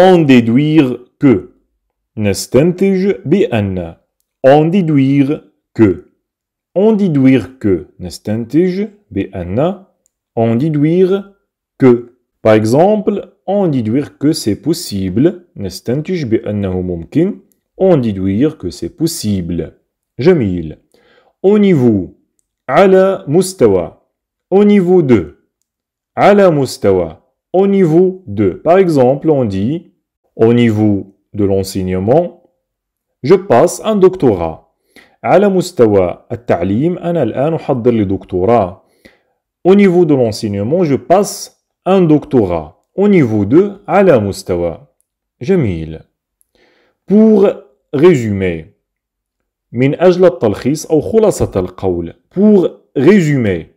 On déduire que. نستنتج bi'anna. On déduire que. On déduire que. نستنتج bi'anna. On déduire que. Par exemple, On déduire que c'est possible. نستنتج بأنه ممكن. On déduire que c'est possible. Jamil. Au niveau. Ala mustawa. Au niveau de. Ala moustawa au niveau 2 Par exemple, on dit au niveau de l'enseignement, je passe un doctorat. على مستوى التعليم أنا الآن doctorat. Au niveau de l'enseignement, je passe un doctorat. Au niveau de على مستوى. جميل. Pour résumer, من أجل التلخيص al القول. Pour résumer.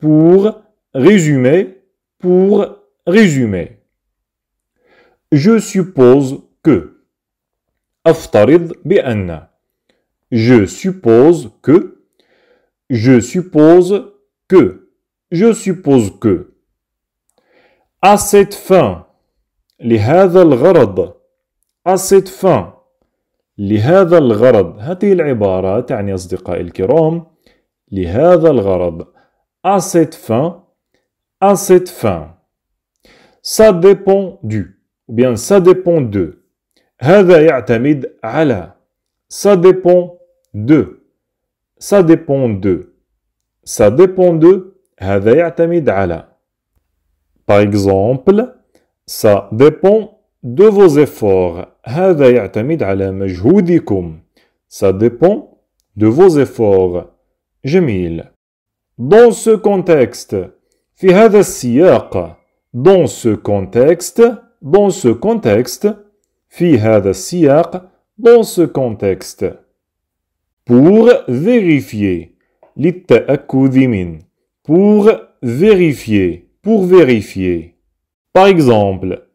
Pour résumer. Pour Résumé. Je suppose que. أفترض بأن. Je suppose que. Je suppose que. Je suppose que. À cette fin. لهذا الغرض. À cette fin. لهذا الغرض. هذه العبارة تعني أصدقائي الكرام. لهذا الغرض. À cette fin. À cette fin ça dépend du, ou bien ça dépend de. هذا يعتمد على. Ça dépend de. Ça dépend de. Ça dépend de. هذا يعتمد على. Par exemple, ça dépend de vos efforts. هذا يعتمد على مجهودكم. Ça dépend de vos efforts. جميل. Dans ce contexte, في هذا السياق, dans ce contexte, dans ce contexte, في dans ce contexte. Pour vérifier, akudimin. Pour vérifier, pour vérifier. Par exemple,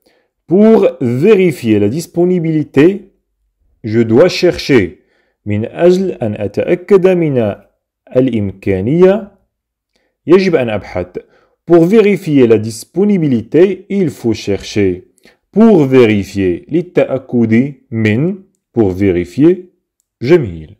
pour vérifier la disponibilité, je dois chercher Min Azl chercher. al-imkaniya, pour vérifier la disponibilité, il faut chercher. Pour vérifier, للتأكد min. pour vérifier, j'emil.